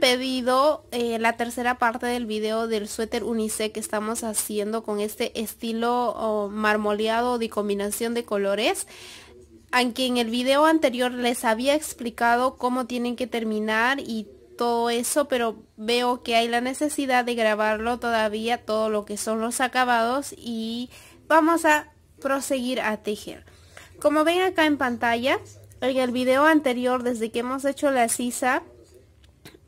pedido eh, la tercera parte del video del suéter unice que estamos haciendo con este estilo oh, marmoleado de combinación de colores aunque en el video anterior les había explicado cómo tienen que terminar y todo eso, pero veo que hay la necesidad de grabarlo todavía, todo lo que son los acabados y vamos a proseguir a tejer. Como ven acá en pantalla, en el video anterior, desde que hemos hecho la sisa,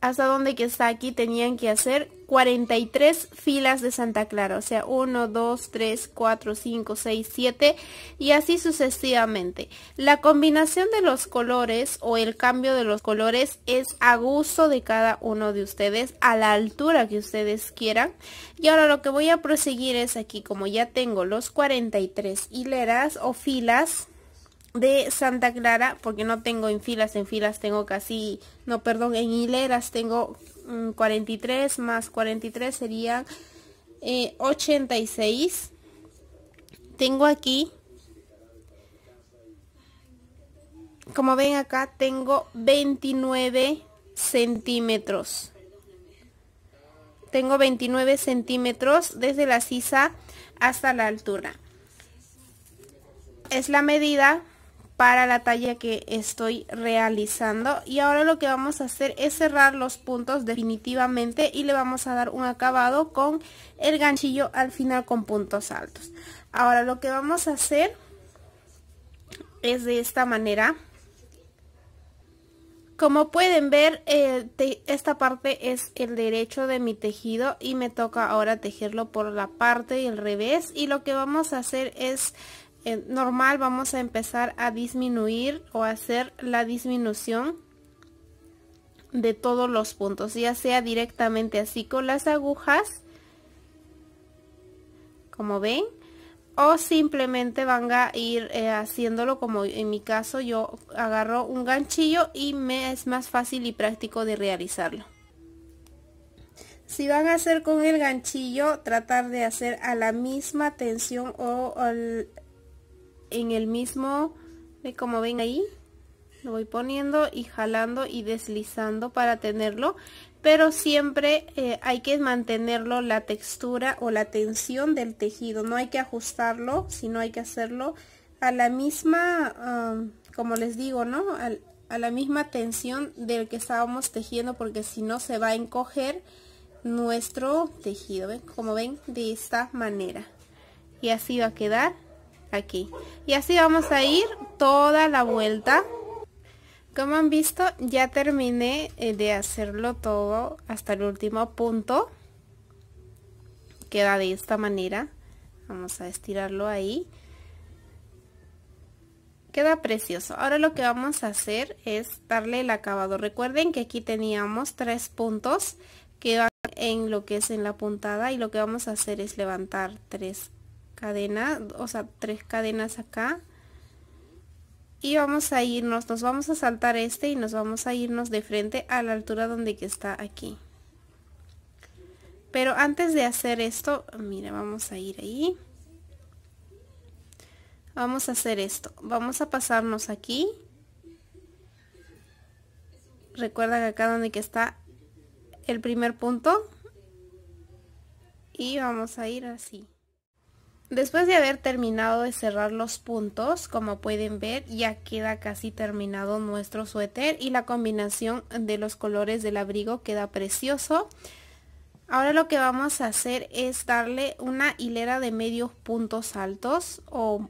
hasta donde que está aquí tenían que hacer 43 filas de Santa Clara, o sea, 1, 2, 3, 4, 5, 6, 7 y así sucesivamente. La combinación de los colores o el cambio de los colores es a gusto de cada uno de ustedes, a la altura que ustedes quieran. Y ahora lo que voy a proseguir es aquí, como ya tengo los 43 hileras o filas, de Santa Clara, porque no tengo en filas, en filas tengo casi, no, perdón, en hileras tengo 43 mm, más 43 serían 86. Eh, tengo aquí, como ven acá, tengo 29 centímetros. Tengo 29 centímetros desde la sisa hasta la altura. Es la medida para la talla que estoy realizando y ahora lo que vamos a hacer es cerrar los puntos definitivamente y le vamos a dar un acabado con el ganchillo al final con puntos altos ahora lo que vamos a hacer es de esta manera como pueden ver esta parte es el derecho de mi tejido y me toca ahora tejerlo por la parte del revés y lo que vamos a hacer es normal vamos a empezar a disminuir o hacer la disminución de todos los puntos, ya sea directamente así con las agujas, como ven, o simplemente van a ir eh, haciéndolo como en mi caso yo agarro un ganchillo y me es más fácil y práctico de realizarlo. Si van a hacer con el ganchillo, tratar de hacer a la misma tensión o, al en el mismo, como ven ahí, lo voy poniendo y jalando y deslizando para tenerlo pero siempre eh, hay que mantenerlo la textura o la tensión del tejido no hay que ajustarlo sino hay que hacerlo a la misma como les digo no a la misma tensión del que estábamos tejiendo porque si no se va a encoger nuestro tejido como ven de esta manera y así va a quedar aquí y así vamos a ir toda la vuelta como han visto ya terminé eh, de hacerlo todo hasta el último punto queda de esta manera vamos a estirarlo ahí queda precioso ahora lo que vamos a hacer es darle el acabado recuerden que aquí teníamos tres puntos que van en lo que es en la puntada y lo que vamos a hacer es levantar tres cadena o sea, tres cadenas acá. Y vamos a irnos, nos vamos a saltar este y nos vamos a irnos de frente a la altura donde que está aquí. Pero antes de hacer esto, mira, vamos a ir ahí. Vamos a hacer esto. Vamos a pasarnos aquí. Recuerda que acá donde que está el primer punto. Y vamos a ir así. Después de haber terminado de cerrar los puntos, como pueden ver, ya queda casi terminado nuestro suéter y la combinación de los colores del abrigo queda precioso. Ahora lo que vamos a hacer es darle una hilera de medios puntos altos o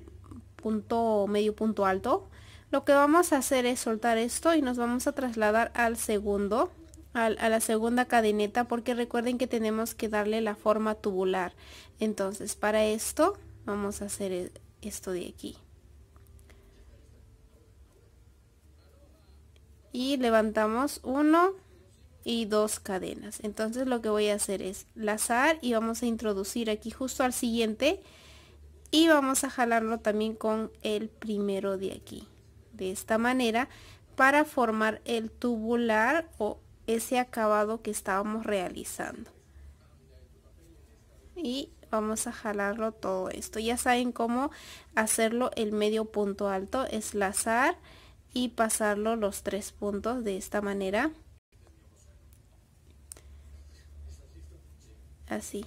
punto medio punto alto. Lo que vamos a hacer es soltar esto y nos vamos a trasladar al segundo a, la segunda cadeneta porque recuerden que tenemos que darle la forma tubular. Entonces para esto vamos a hacer e-, esto de aquí. Y levantamos uno y dos cadenas. Entonces lo que voy a hacer es lazar y vamos a introducir aquí justo al siguiente y vamos a jalarlo también con el primero de aquí. De esta manera para formar el tubular o ese acabado que estábamos realizando y vamos a jalarlo todo esto ya saben cómo hacerlo el medio punto alto es lazar y pasarlo los tres puntos de esta manera así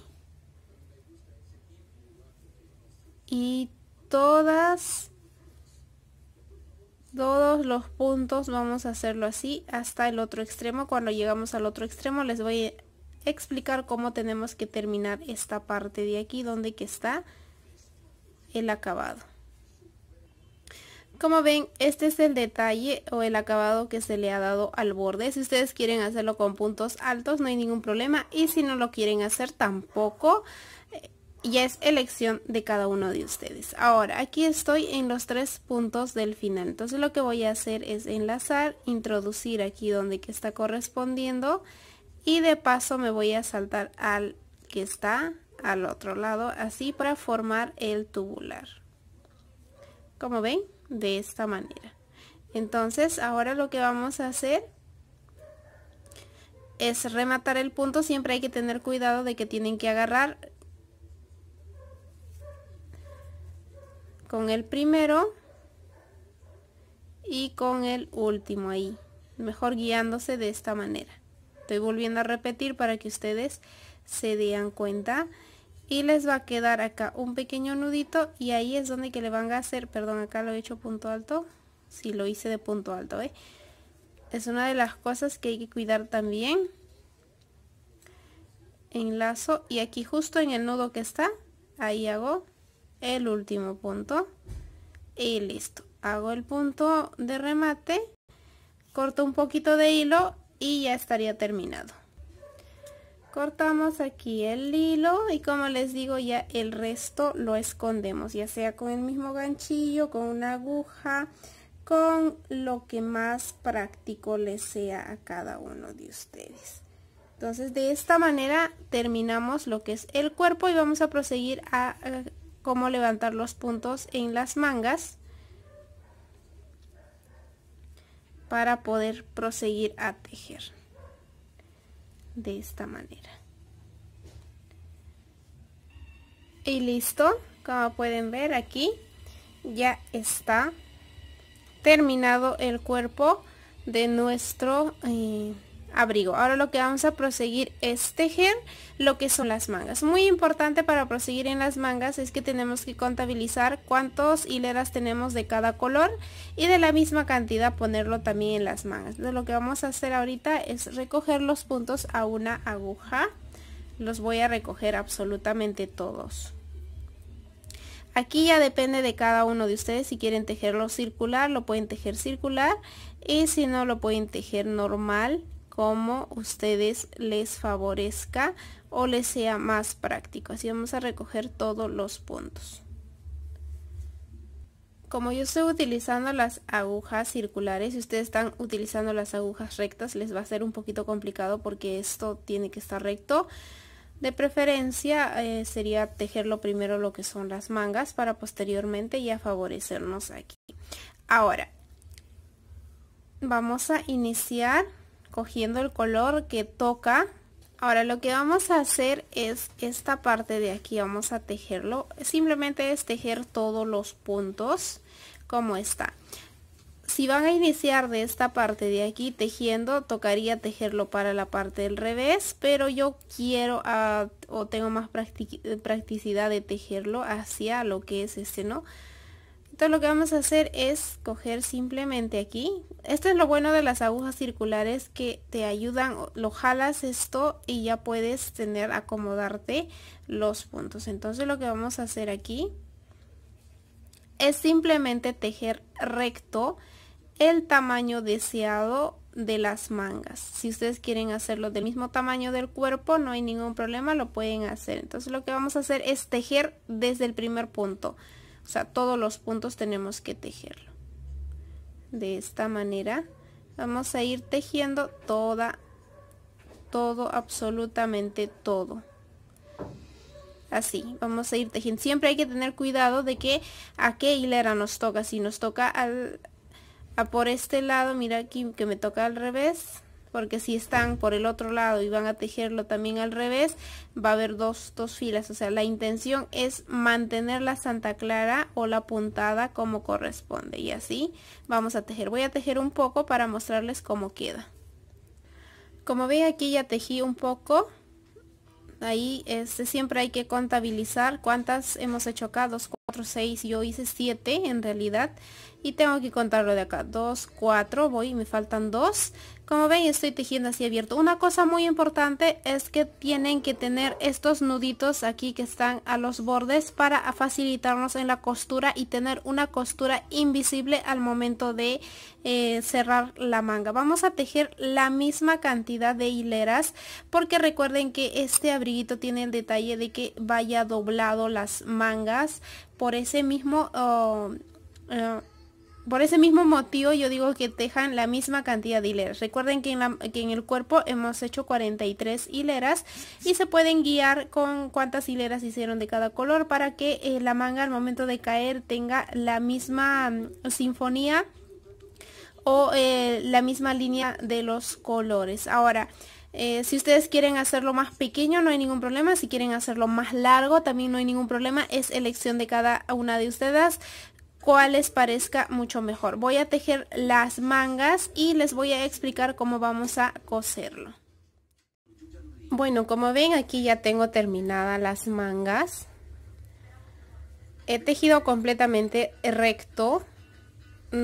y todas todos los puntos vamos a hacerlo así hasta el otro extremo. Cuando llegamos al otro extremo les voy a explicar cómo tenemos que terminar esta parte de aquí donde que está el acabado. Como ven, este es el detalle o el acabado que se le ha dado al borde. Si ustedes quieren hacerlo con puntos altos no hay ningún problema y si no lo quieren hacer tampoco ya es elección de cada uno de ustedes. Ahora, aquí estoy en los tres puntos del final. Entonces lo que voy a hacer es enlazar, introducir aquí donde que está correspondiendo y de paso me voy a saltar al que está al otro lado, así para formar el tubular. Como ven, de esta manera. Entonces, ahora lo que vamos a hacer es rematar el punto. Siempre hay que tener cuidado de que tienen que agarrar con el primero y con el último ahí mejor guiándose de esta manera estoy volviendo a repetir para que ustedes se den cuenta y les va a quedar acá un pequeño nudito y ahí es donde que le van a hacer perdón acá lo he hecho punto alto si lo hice de punto alto ¿eh? es una de las cosas que hay que cuidar también enlazo y aquí justo en el nudo que está ahí hago el último punto y listo hago el punto de remate corto un poquito de hilo y ya estaría terminado cortamos aquí el hilo y como les digo ya el resto lo escondemos ya sea con el mismo ganchillo con una aguja con lo que más práctico les sea a cada uno de ustedes entonces de esta manera terminamos lo que es el cuerpo y vamos a proseguir a eh, cómo levantar los puntos en las mangas para poder proseguir a tejer de esta manera y listo como pueden ver aquí ya está terminado el cuerpo de nuestro eh, abrigo. Ahora lo que vamos a proseguir es tejer lo que son las mangas. Muy importante para proseguir en las mangas es que tenemos que contabilizar cuántos hileras tenemos de cada color y de la misma cantidad ponerlo también en las mangas. lo que vamos a hacer ahorita es recoger los puntos a una aguja. Los voy a recoger absolutamente todos. Aquí ya depende de cada uno de ustedes, si quieren tejerlo circular, lo pueden tejer circular y si no lo pueden tejer normal como ustedes les favorezca o les sea más práctico. Así vamos a recoger todos los puntos. Como yo estoy utilizando las agujas circulares, si ustedes están utilizando las agujas rectas, les va a ser un poquito complicado porque esto tiene que estar recto. De preferencia eh, sería tejerlo primero lo que son las mangas para posteriormente ya favorecernos aquí. Ahora, vamos a iniciar Cogiendo el color que toca. Ahora lo que vamos a hacer es esta parte de aquí, vamos a tejerlo. Simplemente es tejer todos los puntos como está. Si van a iniciar de esta parte de aquí tejiendo, tocaría tejerlo para la parte del revés, pero yo quiero ah, o tengo más practicidad de tejerlo hacia lo que es este, ¿no? Entonces lo que vamos a hacer es coger simplemente aquí. Esto es lo bueno de las agujas circulares que te ayudan, lo jalas esto y ya puedes tener, acomodarte los puntos. Entonces lo que vamos a hacer aquí es simplemente tejer recto el tamaño deseado de las mangas. Si ustedes quieren hacerlo del mismo tamaño del cuerpo, no hay ningún problema, lo pueden hacer. Entonces lo que vamos a hacer es tejer desde el primer punto o sea todos los puntos tenemos que tejerlo de esta manera vamos a ir tejiendo toda todo absolutamente todo así vamos a ir tejiendo siempre hay que tener cuidado de que a qué hilera nos toca si nos toca al a por este lado mira aquí que me toca al revés porque si están por el otro lado y van a tejerlo también al revés, va a haber dos, filas. O sea, la intención es mantener la santa clara o la puntada como corresponde. Y así vamos a tejer. Voy a tejer un poco para mostrarles cómo queda. Como veis aquí ya tejí un poco. Ahí este, siempre hay que contabilizar cuántas hemos hecho acá, dos, 4, 6, yo hice 7 en realidad y tengo que contarlo de acá, 2, 4, voy, me faltan 2 como ven estoy tejiendo así abierto, una cosa muy importante es que tienen que tener estos nuditos aquí que están a los bordes para facilitarnos en la costura y tener una costura invisible al momento de eh, cerrar la manga, vamos a tejer la misma cantidad de hileras porque recuerden que este abriguito tiene el detalle de que vaya doblado las mangas por ese mismo... Oh, eh, por ese mismo motivo yo digo que tejan la misma cantidad de hileras. Recuerden que en, el cuerpo hemos hecho 43 hileras y se pueden guiar con cuántas hileras hicieron de cada color para que eh, la manga al momento de caer tenga la misma mm, sinfonía o eh, la misma línea de los colores. Ahora, eh, si ustedes quieren hacerlo más pequeño no hay ningún problema, si quieren hacerlo más largo también no hay ningún problema, es elección de cada una de ustedes cuál les parezca mucho mejor. Voy a tejer las mangas y les voy a explicar cómo vamos a coserlo. Bueno, como ven aquí ya tengo terminadas las mangas. He tejido completamente recto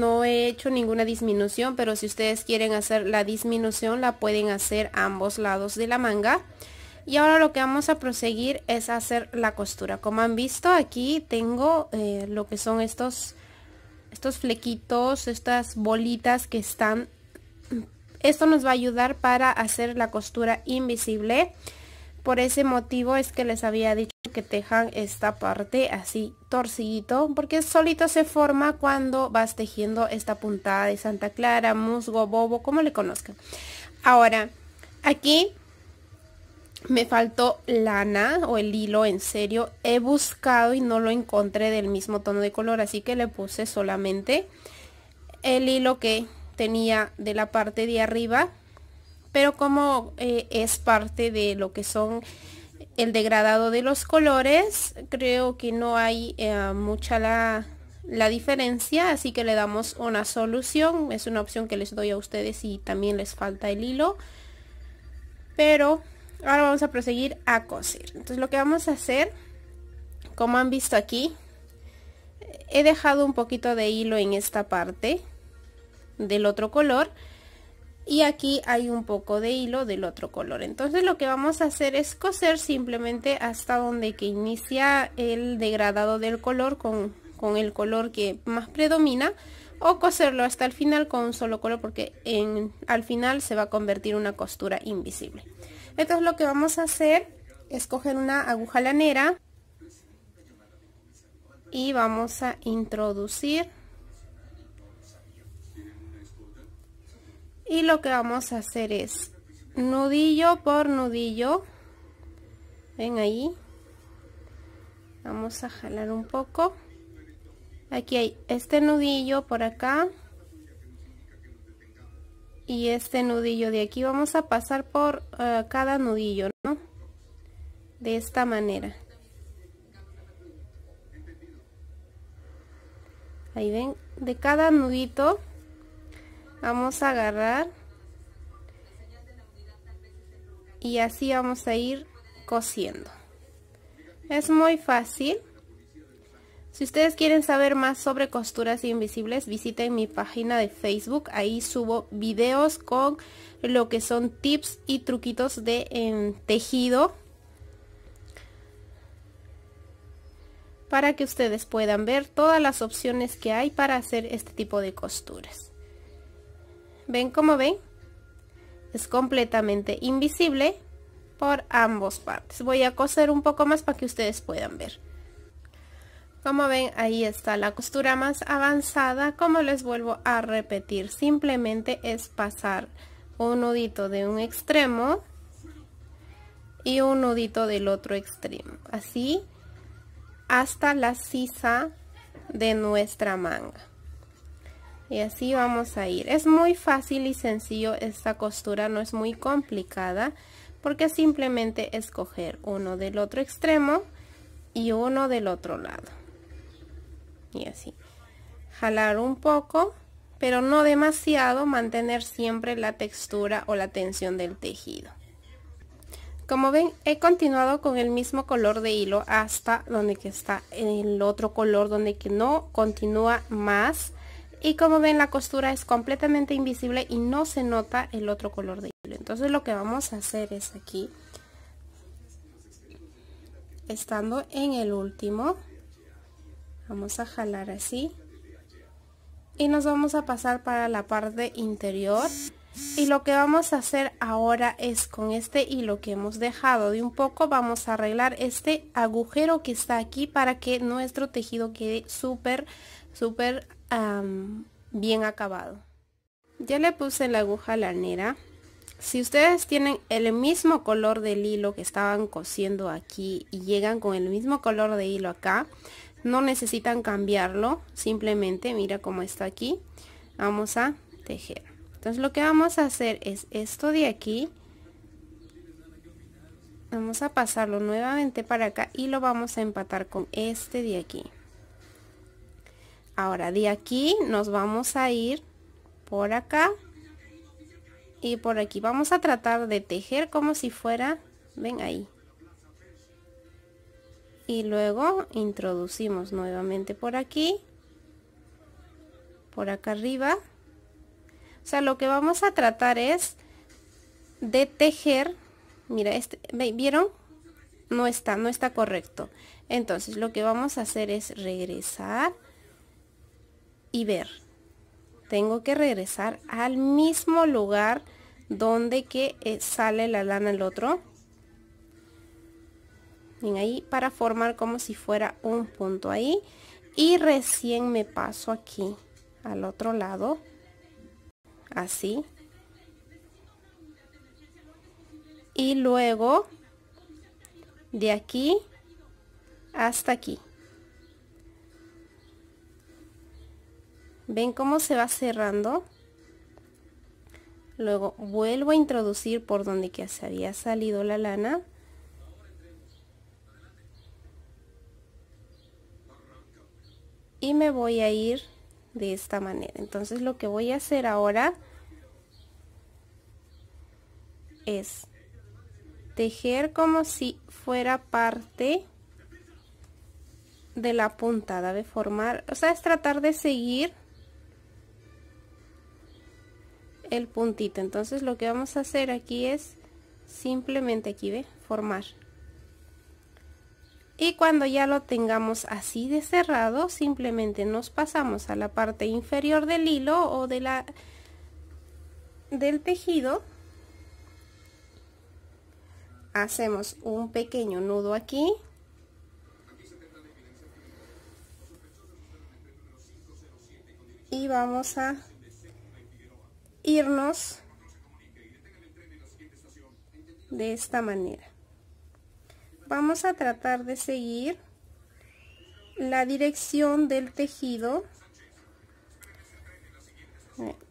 no he hecho ninguna disminución, pero si ustedes quieren hacer la disminución, la pueden hacer a ambos lados de la manga. Y ahora lo que vamos a proseguir es hacer la costura. Como han visto, aquí tengo eh, lo que son estos, estos flequitos, estas bolitas que están. Esto nos va a ayudar para hacer la costura invisible. Por ese motivo es que les había dicho que tejan esta parte así torcidito porque solito se forma cuando vas tejiendo esta puntada de Santa Clara, musgo, bobo, como le conozcan. Ahora, aquí me faltó lana o el hilo en serio. He buscado y no lo encontré del mismo tono de color, así que le puse solamente el hilo que tenía de la parte de arriba pero como eh, es parte de lo que son el degradado de los colores, creo que no hay eh, mucha la, la diferencia, así que le damos una solución, es una opción que les doy a ustedes y también les falta el hilo, pero ahora vamos a proseguir a coser, entonces lo que vamos a hacer, como han visto aquí, he dejado un poquito de hilo en esta parte del otro color, y aquí hay un poco de hilo del otro color entonces lo que vamos a hacer es coser simplemente hasta donde que inicia el degradado del color con, con el color que más predomina o coserlo hasta el final con un solo color porque en, al final se va a convertir una costura invisible entonces lo que vamos a hacer es coger una aguja lanera y vamos a introducir y lo que vamos a hacer es nudillo por nudillo ven ahí vamos a jalar un poco aquí hay este nudillo por acá y este nudillo de aquí vamos a pasar por eh, cada nudillo ¿no? de esta manera ahí ven de cada nudito vamos a agarrar y así vamos a ir cosiendo es muy fácil si ustedes quieren saber más sobre costuras invisibles visiten mi página de facebook ahí subo videos con lo que son tips y truquitos de em, tejido para que ustedes puedan ver todas las opciones que hay para hacer este tipo de costuras ¿Ven cómo ven? Es completamente invisible por ambos partes. Voy a coser un poco más para que ustedes puedan ver. Como ven, ahí está la costura más avanzada. Como les vuelvo a repetir, simplemente es pasar un nudito de un extremo y un nudito del otro extremo. Así hasta la sisa de nuestra manga y así vamos a ir es muy fácil y sencillo esta costura no es muy complicada porque simplemente escoger uno del otro extremo y uno del otro lado y así jalar un poco pero no demasiado mantener siempre la textura o la tensión del tejido como ven he continuado con el mismo color de hilo hasta donde que está el otro color donde que no continúa más y como ven la costura es completamente invisible y no se nota el otro color de hilo entonces lo que vamos a hacer es aquí estando en el último vamos a jalar así y nos vamos a pasar para la parte interior y lo que vamos a hacer ahora es con este hilo que hemos dejado de un poco vamos a arreglar este agujero que está aquí para que nuestro tejido quede súper súper bien acabado. Ya le puse la aguja lanera. Si ustedes tienen el mismo color del hilo que estaban cosiendo aquí y llegan con el mismo color de hilo acá, no necesitan cambiarlo, simplemente mira cómo está aquí. Vamos a tejer. Entonces lo que vamos a hacer es esto de aquí. Vamos a pasarlo nuevamente para acá y lo vamos a empatar con este de aquí ahora de aquí nos vamos a ir por acá y por aquí vamos a tratar de tejer como si fuera ven ahí y luego introducimos nuevamente por aquí por acá arriba o sea lo que vamos a tratar es de tejer mira este vieron no está no está correcto entonces lo que vamos a hacer es regresar y ver. Tengo que regresar al mismo lugar donde que eh, sale la lana el otro. Bien, ahí para formar como si fuera un punto ahí. Y recién me paso aquí al otro lado. Así. Y luego de aquí hasta aquí. ven cómo se va cerrando luego vuelvo a introducir por donde que se había salido la lana y me voy a ir de esta manera entonces lo que voy a hacer ahora es tejer como si fuera parte de la puntada de formar o sea es tratar de seguir el puntito entonces lo que vamos a hacer aquí es simplemente aquí ve formar y cuando ya lo tengamos así de cerrado simplemente nos pasamos a la parte inferior del hilo o de la del tejido hacemos un pequeño nudo aquí y vamos a irnos de esta manera. Vamos a tratar de seguir la dirección del tejido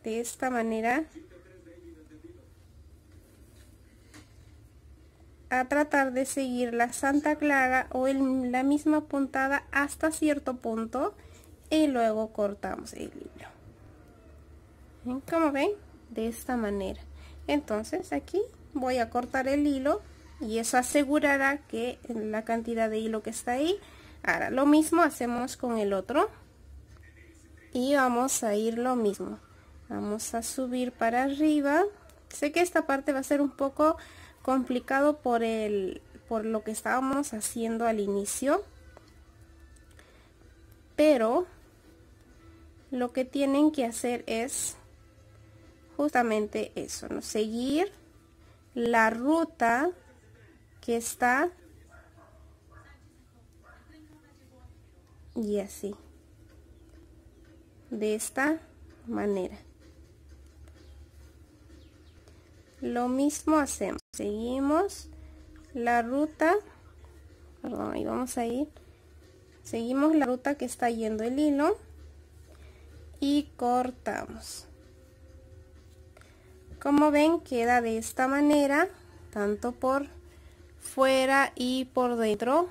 de esta manera a tratar de seguir la Santa Clara o en la misma puntada hasta cierto punto y luego cortamos el hilo como ven de esta manera entonces aquí voy a cortar el hilo y eso asegurará que la cantidad de hilo que está ahí ahora lo mismo hacemos con el otro y vamos a ir lo mismo vamos a subir para arriba sé que esta parte va a ser un poco complicado por el por lo que estábamos haciendo al inicio pero lo que tienen que hacer es justamente eso, ¿no? Seguir la ruta que está y así de esta manera lo mismo hacemos seguimos la ruta perdón vamos a ir seguimos la ruta que está yendo el hilo y cortamos como ven, queda de esta manera, tanto por fuera y por dentro.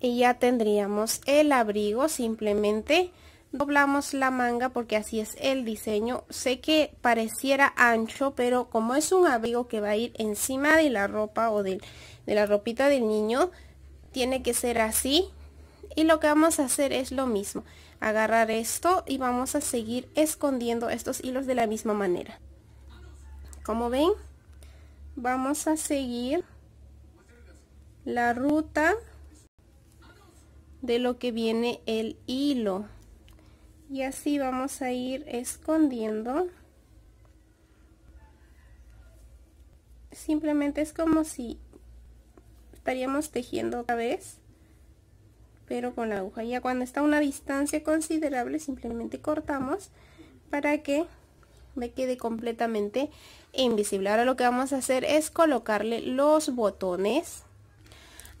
Y ya tendríamos el abrigo, simplemente doblamos la manga porque así es el diseño. Sé que pareciera ancho, pero como es un abrigo que va a ir encima de la ropa o de, la ropita del niño, tiene que ser así. Y lo que vamos a hacer es lo mismo agarrar esto y vamos a seguir escondiendo estos hilos de la misma manera como ven vamos a seguir la ruta de lo que viene el hilo y así vamos a ir escondiendo simplemente es como si estaríamos tejiendo otra vez pero con la aguja ya cuando está a una distancia considerable simplemente cortamos para que me quede completamente invisible ahora lo que vamos a hacer es colocarle los botones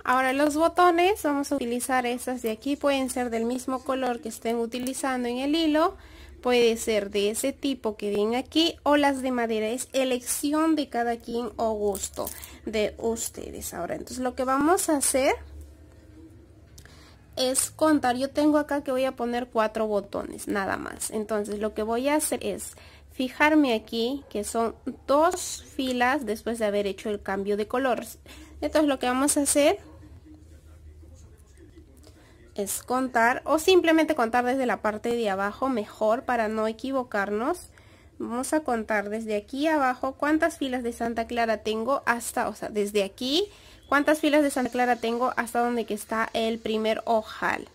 ahora los botones vamos a utilizar estas de aquí pueden ser del mismo color que estén utilizando en el hilo puede ser de ese tipo que ven aquí o las de madera es elección de cada quien o gusto de ustedes ahora entonces lo que vamos a hacer es contar. Yo tengo acá que voy a poner cuatro botones, nada más. Entonces lo que voy a hacer es fijarme aquí que son dos filas después de haber hecho el cambio de colores. Entonces lo que vamos a hacer es contar o simplemente contar desde la parte de abajo mejor para no equivocarnos. Vamos a contar desde aquí abajo cuántas filas de Santa Clara tengo hasta, o sea, desde aquí, cuántas filas de Santa Clara tengo hasta donde que está el primer ojal.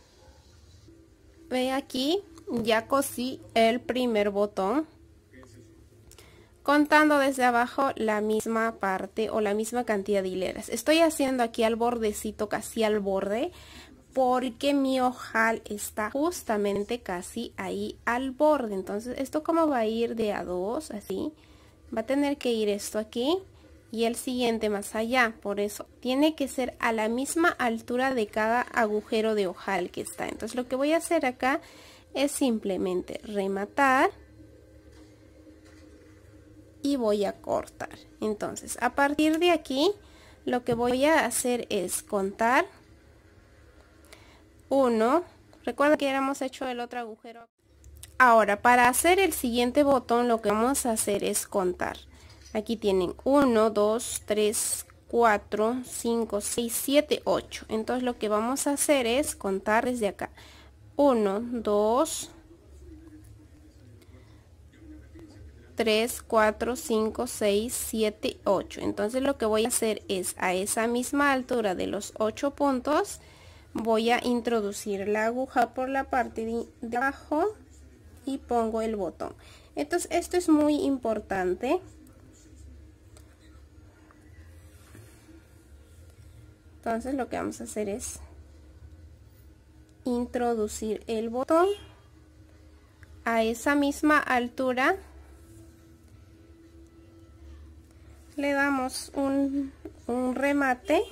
Ve aquí, ya cosí el primer botón. Contando desde abajo la misma parte o la misma cantidad de hileras. Estoy haciendo aquí al bordecito, casi al borde, porque mi ojal está justamente casi ahí al borde. Entonces, esto como va a ir de a dos, así, va a tener que ir esto aquí y el siguiente más allá. Por eso, tiene que ser a la misma altura de cada agujero de ojal que está. Entonces, lo que voy a hacer acá es simplemente rematar y voy a cortar. Entonces, a partir de aquí, lo que voy a hacer es contar 1. Recuerda que ya hemos hecho el otro agujero. Ahora, para hacer el siguiente botón, lo que vamos a hacer es contar. Aquí tienen 1, 2, 3, 4, 5, 6, 7, 8. Entonces lo que vamos a hacer es contar desde acá. 1, 2, 3, 4, 5, 6, 7, 8. Entonces lo que voy a hacer es a esa misma altura de los 8 puntos voy a introducir la aguja por la parte de abajo y pongo el botón entonces esto es muy importante entonces lo que vamos a hacer es introducir el botón a esa misma altura le damos un, un remate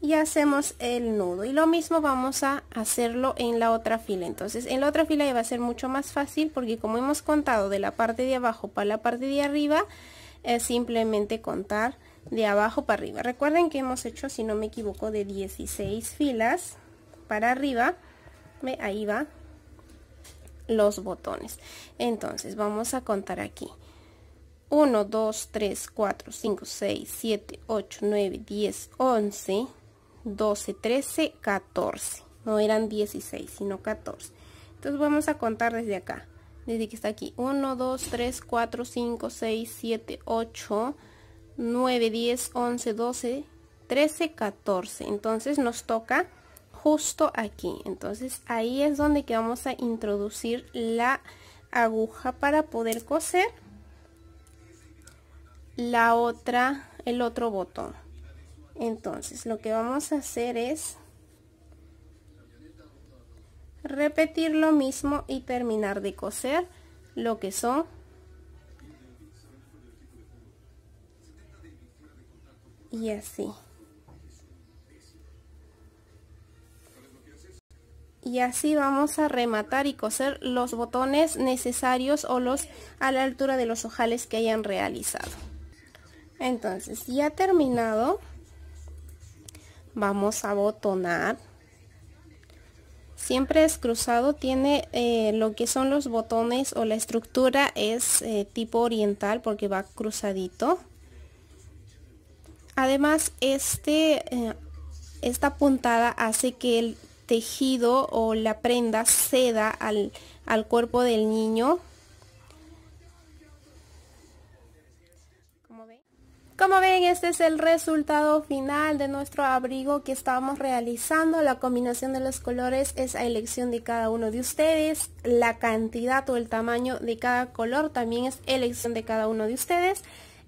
y hacemos el nudo y lo mismo vamos a hacerlo en la otra fila entonces en la otra fila ya va a ser mucho más fácil porque como hemos contado de la parte de abajo para la parte de arriba es simplemente contar de abajo para arriba recuerden que hemos hecho si no me equivoco de 16 filas para arriba me ahí va los botones entonces vamos a contar aquí 1 2 3 4 5 6 7 8 9 10 11 12, 13, 14. No eran 16, sino 14. Entonces vamos a contar desde acá. Desde que está aquí. 1, 2, 3, 4, 5, 6, 7, 8, 9, 10, 11, 12, 13, 14. Entonces nos toca justo aquí. Entonces ahí es donde que vamos a introducir la aguja para poder coser la otra, el otro botón entonces lo que vamos a hacer es repetir lo mismo y terminar de coser lo que son y así y así vamos a rematar y coser los botones necesarios o los a la altura de los ojales que hayan realizado entonces ya terminado vamos a botonar siempre es cruzado tiene eh, lo que son los botones o la estructura es eh, tipo oriental porque va cruzadito además este eh, esta puntada hace que el tejido o la prenda ceda al, al cuerpo del niño Como ven, este es el resultado final de nuestro abrigo que estábamos realizando. La combinación de los colores es a elección de cada uno de ustedes. La cantidad o el tamaño de cada color también es elección de cada uno de ustedes.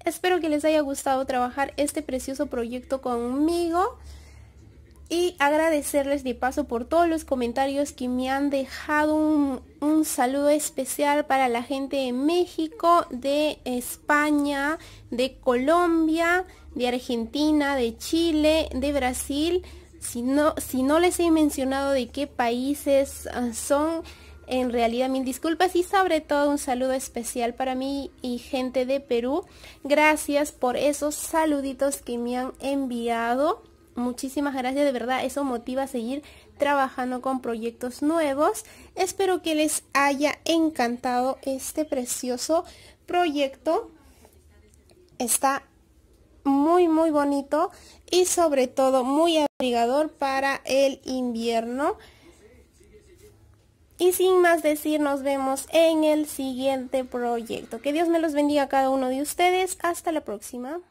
Espero que les haya gustado trabajar este precioso proyecto conmigo y agradecerles de paso por todos los comentarios que me han dejado. Un, saludo especial para la gente de México, de España, de Colombia, de Argentina, de Chile, de Brasil. Si no, si no les he mencionado de qué países ah, son, en realidad mil disculpas y sobre todo un saludo especial para mí y gente de Perú. Gracias por esos saluditos que me han enviado. Muchísimas gracias, de verdad, eso motiva a seguir trabajando con proyectos nuevos. Espero que les haya encantado este precioso proyecto. Está muy muy bonito y sobre todo muy abrigador para el invierno. Y sin más decir, nos vemos en el siguiente proyecto. Que Dios me los bendiga a cada uno de ustedes. Hasta la próxima.